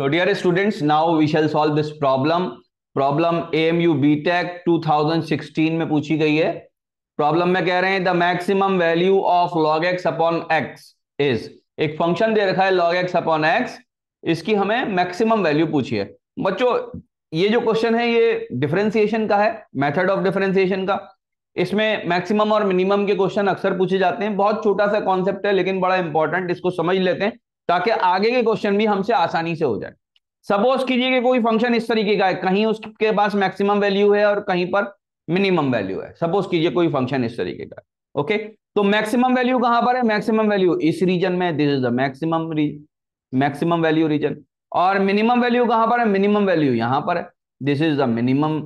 So dear students, now we shall solve this problem. Problem A M U mein puchi gayi में पूछी गई है problem में कह रहे हैं the maximum value of log x upon x is एक फंक्शन दे रखा है लॉग एक्स अपॉन एक्स इसकी हमें मैक्सिमम वैल्यू पूछी है बच्चों ये जो क्वेश्चन है ये डिफरेंसिएशन का है मेथड ऑफ डिफरेंसिएशन का इसमें मैक्सिमम और मिनिमम के क्वेश्चन अक्सर पूछे जाते हैं बहुत छोटा सा कॉन्सेप्ट है लेकिन बड़ा इंपॉर्टेंट इसको समझ लेते हैं ताकि आगे के क्वेश्चन भी हमसे आसानी से हो जाए सपोज कीजिए कि कोई फंक्शन इस तरीके का है कहीं उसके पास मैक्सिमम वैल्यू है और कहीं पर मिनिमम वैल्यू है सपोज कीजिए कोई फंक्शन इस तरीके का है ओके तो मैक्सिमम वैल्यू कहां पर है मैक्सिमम वैल्यू इस रीजन में this is the maximum maximum value region और मिनिमम वैल्यू कहां पर है मिनिमम वैल्यू यहां पर है this is the minimum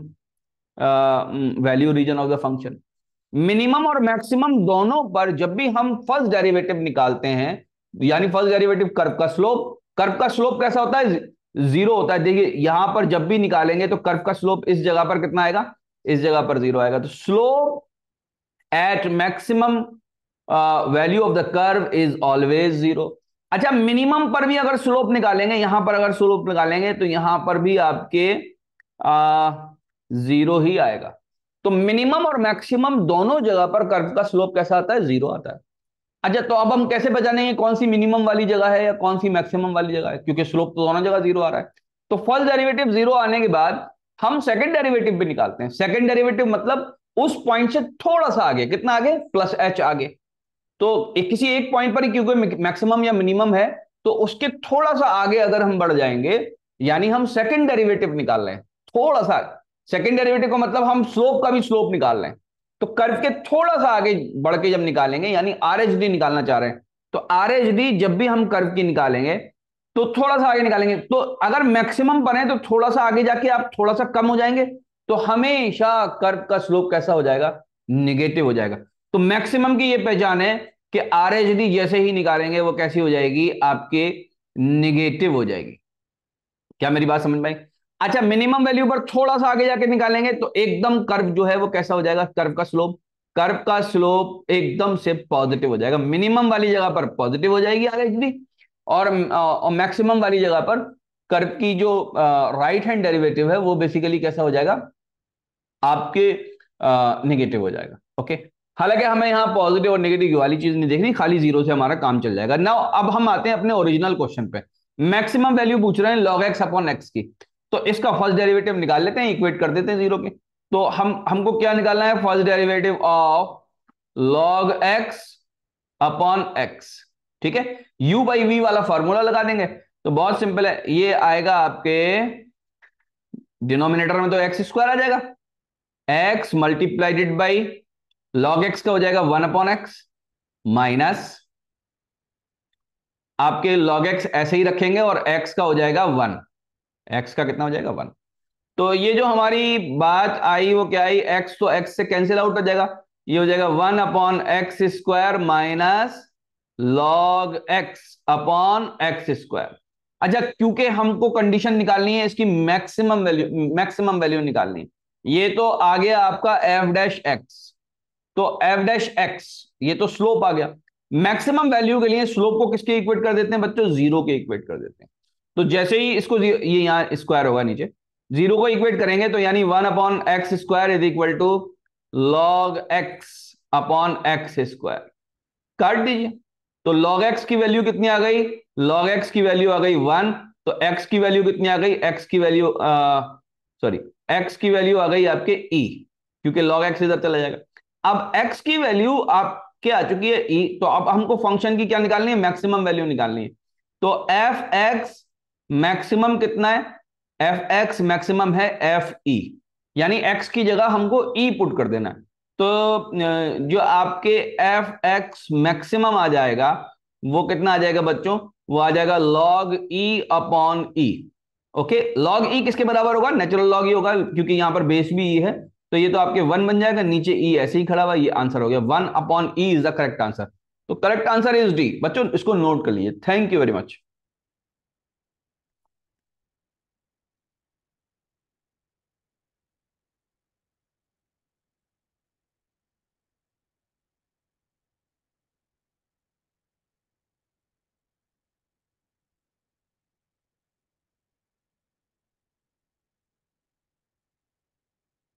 value region of the function minimum और मैक्सिमम दोनों पर जब भी हम फर्स्ट डेरिवेटिव निकालते हैं यानी फर्स्ट डेरिवेटिव कर्व का स्लोप कर्व का स्लोप कैसा होता है जीरो होता है देखिए यहां पर जब भी निकालेंगे तो कर्व का स्लोप इस जगह पर कितना आएगा इस जगह पर जीरो आएगा तो slope at maximum value of the curve is always zero अच्छा मिनिमम पर भी अगर स्लोप निकालेंगे यहां पर अगर स्लोप निकालेंगे तो यहां पर भी आपके जीरो uh, ही आएगा तो मिनिमम और मैक्सिमम दोनों जगह पर कर्व का स्लोप कैसा आता है जीरो आता है अच्छा तो अब हम कैसे बचानेंगे कौन सी मिनिमम वाली जगह है या कौन सी मैक्सिमम वाली जगह है क्योंकि स्लोप तो दोनों जगह जीरो आ रहा है तो फर्स्ट डेरिवेटिव जीरो आने के बाद हम सेकंड डेरिवेटिव भी निकालते हैं सेकंड डेरिवेटिव मतलब उस पॉइंट से थोड़ा सा आगे कितना आगे प्लस एच आगे तो एक किसी एक पॉइंट पर क्योंकि मैक्सिमम या मिनिमम है तो उसके थोड़ा सा आगे अगर हम बढ़ जाएंगे यानी हम सेकंड डेरिवेटिव निकाल लें थोड़ा सा सेकंड डेरिवेटिव का मतलब हम स्लोप का भी स्लोप निकाल लें तो कर्व के थोड़ा सा आगे बढ़ के जब निकालेंगे यानी आर निकालना चाह रहे हैं तो आर जब भी हम कर्व की निकालेंगे तो थोड़ा सा आगे निकालेंगे तो अगर मैक्सिमम बने तो थोड़ा सा आगे जाके आप थोड़ा सा कम हो जाएंगे तो हमेशा कर्व का स्लोप कैसा हो जाएगा निगेटिव हो जाएगा तो मैक्सिमम की ये पहचान है कि आर जैसे ही निकालेंगे वो कैसी हो जाएगी आपके निगेटिव हो जाएगी क्या मेरी बात समझ पाएंगे अच्छा मिनिमम वैल्यू पर थोड़ा सा आगे जाके निकालेंगे तो एकदम कर्व जो है वो कैसा हो जाएगा कर्व का स्लोप कर्व का स्लोप एकदम से पॉजिटिव हो जाएगा मिनिमम वाली जगह पर पॉजिटिव हो जाएगी आरएचडी और, और मैक्सिमम वाली जगह पर कर्व की जो राइट हैंड डेरिवेटिव है वो बेसिकली कैसा हो जाएगा आपके निगेटिव हो जाएगा ओके हालांकि हमें यहाँ पॉजिटिव और नेगेटिव वाली चीज नहीं देखनी खाली जीरो से हमारा काम चल जाएगा ना अब हम आते हैं अपने ओरिजिनल क्वेश्चन पे मैक्सिमम वैल्यू पूछ रहे हैं लॉग एक्स अपॉन एक्स की तो इसका फर्स्ट डेरिवेटिव निकाल लेते हैं इक्वेट कर देते हैं जीरो के तो हम हमको क्या निकालना है first derivative of log x upon x ठीक है यू बाई वी वाला फॉर्मूला लगा देंगे तो बहुत सिंपल है ये आएगा आपके डिनोमिनेटर में तो एक्स स्क्वायर आ जाएगा x multiplied by log x का हो जाएगा वन अपॉन एक्स माइनस आपके लॉग एक्स ऐसे ही रखेंगे और एक्स का हो जाएगा वन एक्स का कितना हो जाएगा वन तो ये जो हमारी बात आई वो क्या आई एक्स तो एक्स से कैंसिल आउट हो जाएगा ये हो जाएगा one upon x square minus log x upon x square अच्छा क्योंकि हमको कंडीशन निकालनी है इसकी मैक्सिमम वैल्यू मैक्सिमम वैल्यू निकालनी है ये तो आ गया आपका एफ डैश एक्स तो एफ डैश एक्स ये तो स्लोप आ गया मैक्सिमम वैल्यू के लिए स्लोप को किसके इक्वेट कर देते हैं बच्चों जीरो के इक्वेट कर देते हैं तो जैसे ही इसको ये यहाँ स्क्वायर होगा नीचे जीरो को इक्वेट करेंगे तो यानी one upon x square is equal to log x upon x square काट दीजिए तो लॉग एक्स की वैल्यू कितनी आ गई लॉग एक्स की वैल्यू आ गई वन तो एक्स की वैल्यू कितनी आ गई एक्स की वैल्यू सॉरी एक्स की वैल्यू आ गई आपके ई e, क्योंकि लॉग एक्स इधर चला जाएगा अब एक्स की वैल्यू आपके आ चुकी है ई e, तो अब हमको फंक्शन की क्या निकालनी है मैक्सिमम वैल्यू निकालनी है तो एफ एक्स मैक्सिमम कितना है एफ एक्स मैक्सिमम है एफ ई e। यानी एक्स की जगह हमको ई e पुट कर देना है तो जो आपके एफ एक्स मैक्सिमम आ जाएगा वो कितना आ जाएगा बच्चों वो आ जाएगा log e upon e okay log e e किसके बराबर होगा नेचुरल लॉग ई होगा क्योंकि यहां पर बेस भी ई e है तो ये तो आपके वन बन जाएगा नीचे ई ऐसे ही खड़ा हुआ ये आंसर हो गया one upon e is the correct answer तो करेक्ट आंसर इज डी बच्चों इसको नोट कर लिए थैंक यू वेरी मच